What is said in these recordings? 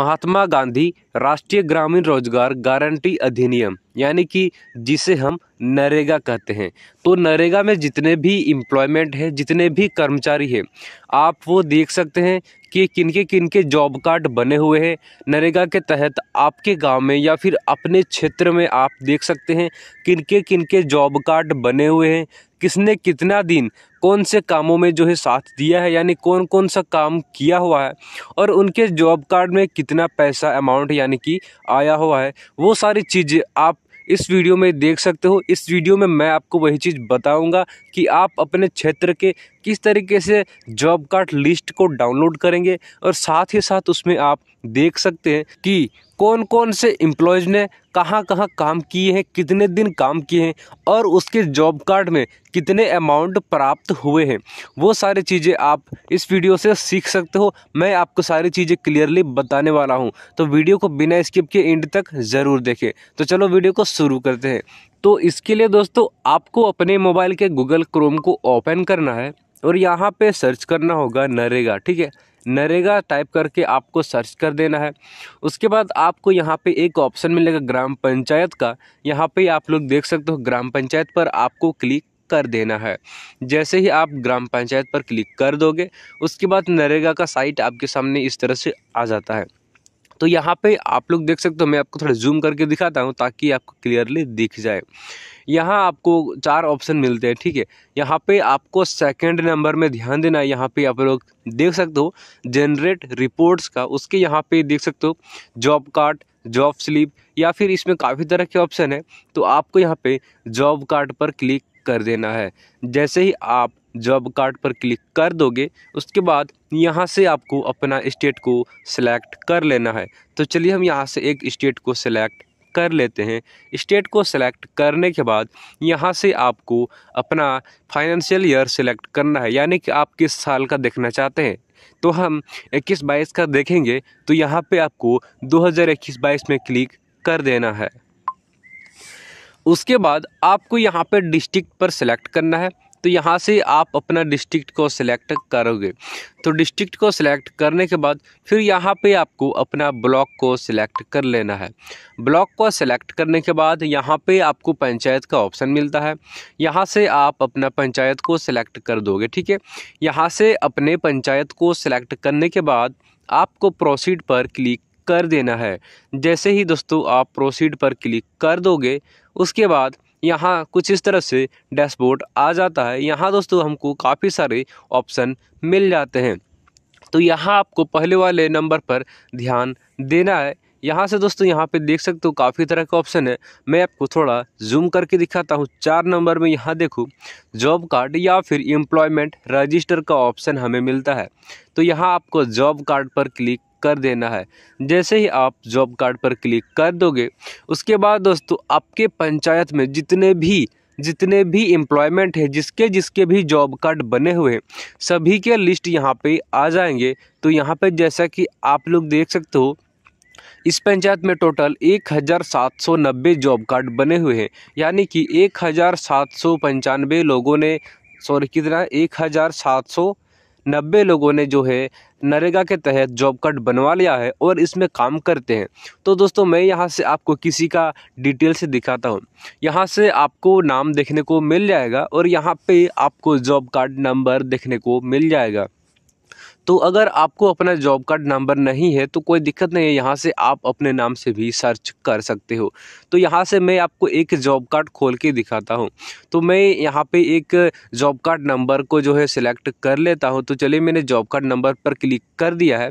महात्मा गांधी राष्ट्रीय ग्रामीण रोजगार गारंटी अधिनियम यानी कि जिसे हम नरेगा कहते हैं तो नरेगा में जितने भी एम्प्लॉयमेंट है जितने भी कर्मचारी हैं आप वो देख सकते हैं कि किनके किनके जॉब कार्ड बने हुए हैं नरेगा के तहत आपके गांव में या फिर अपने क्षेत्र में आप देख सकते हैं किनके किनके जॉब कार्ड बने हुए हैं किसने कितना दिन कौन से कामों में जो है साथ दिया है यानी कौन कौन सा काम किया हुआ है और उनके जॉब कार्ड में कितना पैसा अमाउंट यानी कि आया हुआ है वो सारी चीज़ें आप इस वीडियो में देख सकते हो इस वीडियो में मैं आपको वही चीज़ बताऊंगा कि आप अपने क्षेत्र के किस तरीके से जॉब कार्ड लिस्ट को डाउनलोड करेंगे और साथ ही साथ उसमें आप देख सकते हैं कि कौन कौन से एम्प्लॉयज़ ने कहाँ कहाँ काम किए हैं कितने दिन काम किए हैं और उसके जॉब कार्ड में कितने अमाउंट प्राप्त हुए हैं वो सारी चीज़ें आप इस वीडियो से सीख सकते हो मैं आपको सारी चीज़ें क्लियरली बताने वाला हूँ तो वीडियो को बिना स्किप के एंड तक ज़रूर देखें तो चलो वीडियो को शुरू करते हैं तो इसके लिए दोस्तों आपको अपने मोबाइल के गूगल क्रोम को ओपन करना है और यहाँ पे सर्च करना होगा नरेगा ठीक है नरेगा टाइप करके आपको सर्च कर देना है उसके बाद आपको यहाँ पे एक ऑप्शन मिलेगा ग्राम पंचायत का यहाँ पे आप लोग देख सकते हो ग्राम पंचायत पर आपको क्लिक कर देना है जैसे ही आप ग्राम पंचायत पर क्लिक कर दोगे उसके बाद नरेगा का साइट आपके सामने इस तरह से आ जाता है तो यहाँ पे आप लोग देख सकते हो मैं आपको थोड़ा जूम करके दिखाता हूँ ताकि आपको क्लियरली दिख जाए यहाँ आपको चार ऑप्शन मिलते हैं ठीक है यहाँ पे आपको सेकंड नंबर में ध्यान देना है यहाँ पे आप लोग देख सकते हो जनरेट रिपोर्ट्स का उसके यहाँ पे देख सकते हो जॉब कार्ड जॉब स्लिप या फिर इसमें काफ़ी तरह के ऑप्शन है तो आपको यहाँ पे जॉब कार्ड पर क्लिक कर देना है जैसे ही आप जॉब कार्ड पर क्लिक कर दोगे उसके बाद यहाँ से आपको अपना स्टेट को सिलेक्ट कर लेना है तो चलिए हम यहाँ से एक स्टेट को सिलेक्ट कर लेते हैं स्टेट को सिलेक्ट करने के बाद यहाँ से आपको अपना फाइनेंशियल ईयर सिलेक्ट करना है यानी कि आप किस साल का देखना चाहते हैं तो हम इक्कीस बाईस का देखेंगे तो यहाँ पे आपको 2021-22 में क्लिक कर देना है उसके बाद आपको यहाँ पे डिस्ट्रिक्ट पर सिलेक्ट करना है तो यहाँ से आप अपना डिस्ट्रिक्ट को सिलेक्ट करोगे तो डिस्ट्रिक्ट को सिलेक्ट करने के बाद फिर यहाँ पे आपको अपना ब्लॉक को सिलेक्ट कर लेना है ब्लॉक को सिलेक्ट करने के बाद यहाँ पे आपको पंचायत का ऑप्शन मिलता है यहाँ से आप अपना पंचायत को सिलेक्ट कर दोगे ठीक है यहाँ से अपने पंचायत को सिलेक्ट करने के बाद आपको प्रोसीड पर क्लिक कर देना है जैसे ही दोस्तों आप प्रोसीड पर क्लिक कर दोगे उसके बाद यहाँ कुछ इस तरह से डैशबोर्ड आ जाता है यहाँ दोस्तों हमको काफ़ी सारे ऑप्शन मिल जाते हैं तो यहाँ आपको पहले वाले नंबर पर ध्यान देना है यहाँ से दोस्तों यहाँ पे देख सकते हो काफ़ी तरह के ऑप्शन है मैं आपको थोड़ा जूम करके दिखाता हूँ चार नंबर में यहाँ देखो जॉब कार्ड या फिर एम्प्लॉयमेंट रजिस्टर का ऑप्शन हमें मिलता है तो यहाँ आपको जॉब कार्ड पर क्लिक कर देना है जैसे ही आप जॉब कार्ड पर क्लिक कर दोगे उसके बाद दोस्तों आपके पंचायत में जितने भी जितने भी एम्प्लॉयमेंट है जिसके जिसके भी जॉब कार्ड बने हुए हैं सभी के लिस्ट यहाँ पे आ जाएंगे तो यहाँ पे जैसा कि आप लोग देख सकते हो इस पंचायत में टोटल 1790 जॉब कार्ड बने हुए हैं यानी कि एक लोगों ने सॉरी कितना एक हज़ार सात सौ नब्बे लोगों ने जो है नरेगा के तहत जॉब कार्ड बनवा लिया है और इसमें काम करते हैं तो दोस्तों मैं यहाँ से आपको किसी का डिटेल से दिखाता हूँ यहाँ से आपको नाम देखने को मिल जाएगा और यहाँ पे आपको जॉब कार्ड नंबर देखने को मिल जाएगा तो अगर आपको अपना जॉब कार्ड नंबर नहीं है तो कोई दिक्कत नहीं है यहाँ से आप अपने नाम से भी सर्च कर सकते हो तो यहाँ से मैं आपको एक जॉब कार्ड खोल के दिखाता हूँ तो मैं यहाँ पे एक जॉब कार्ड नंबर को जो है सिलेक्ट कर लेता हूँ तो चलिए मैंने जॉब कार्ड नंबर पर क्लिक कर दिया है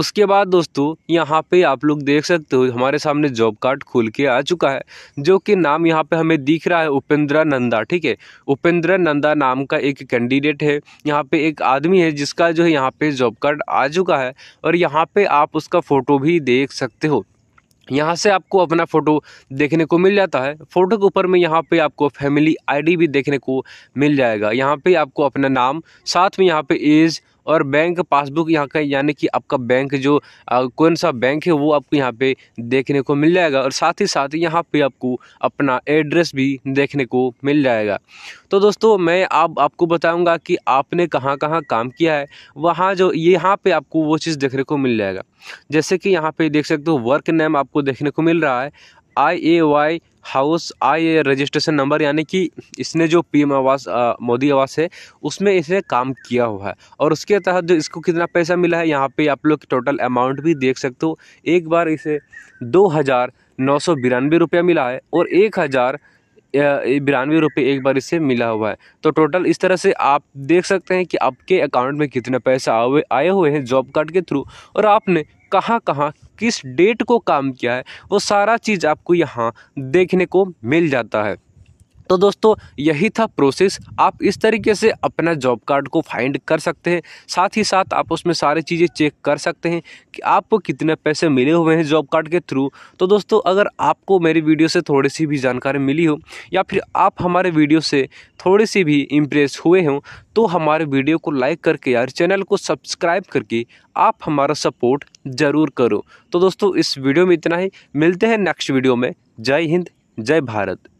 उसके बाद दोस्तों यहाँ पे आप लोग देख सकते हो हमारे सामने जॉब कार्ड खुल के आ चुका है जो कि नाम यहाँ पे हमें दिख रहा है उपेंद्रा नंदा ठीक है उपेंद्रा नंदा नाम का एक कैंडिडेट है यहाँ पे एक आदमी है जिसका जो है यहाँ पे ऑफिस जॉब कार्ड आ चुका है और यहाँ पे आप उसका फ़ोटो भी देख सकते हो यहाँ से आपको अपना फ़ोटो देखने को मिल जाता है फ़ोटो के ऊपर में यहाँ पे आपको फैमिली आईडी भी देखने को मिल जाएगा यहाँ पे आपको अपना नाम साथ में यहाँ पे एज और बैंक पासबुक यहाँ का यानी कि आपका बैंक जो कौन सा बैंक है वो आपको यहाँ पे देखने को मिल जाएगा और साथ ही साथ यहाँ पे आपको अपना एड्रेस भी देखने को मिल जाएगा तो दोस्तों मैं आप आपको बताऊंगा कि आपने कहाँ कहाँ काम किया है वहाँ जो यहाँ पे आपको वो चीज़ देखने को मिल जाएगा जैसे कि यहाँ पे देख सकते हो वर्क नेम आपको देखने को मिल रहा है आई ए वाई हाउस आय रजिस्ट्रेशन नंबर यानी कि इसने जो पीएम आवास मोदी आवास है उसमें इसने काम किया हुआ है और उसके तहत जो इसको कितना पैसा मिला है यहाँ पे आप लोग टोटल अमाउंट भी देख सकते हो एक बार इसे दो हज़ार नौ सौ बिरानवे रुपया मिला है और एक हज़ार बिरानवे रुपये एक बार इसे मिला हुआ है तो टोटल इस तरह से आप देख सकते हैं कि आपके अकाउंट में कितना पैसा आए हुए हैं जॉब कार्ड के थ्रू और आपने कहाँ कहाँ किस डेट को काम किया है वो सारा चीज़ आपको यहाँ देखने को मिल जाता है तो दोस्तों यही था प्रोसेस आप इस तरीके से अपना जॉब कार्ड को फाइंड कर सकते हैं साथ ही साथ आप उसमें सारी चीज़ें चेक कर सकते हैं कि आपको कितने पैसे मिले हुए हैं जॉब कार्ड के थ्रू तो दोस्तों अगर आपको मेरी वीडियो से थोड़ी सी भी जानकारी मिली हो या फिर आप हमारे वीडियो से थोड़ी सी भी इम्प्रेस हुए हों तो हमारे वीडियो को लाइक करके यार चैनल को सब्सक्राइब करके आप हमारा सपोर्ट ज़रूर करो तो दोस्तों इस वीडियो में इतना ही मिलते हैं नेक्स्ट वीडियो में जय हिंद जय भारत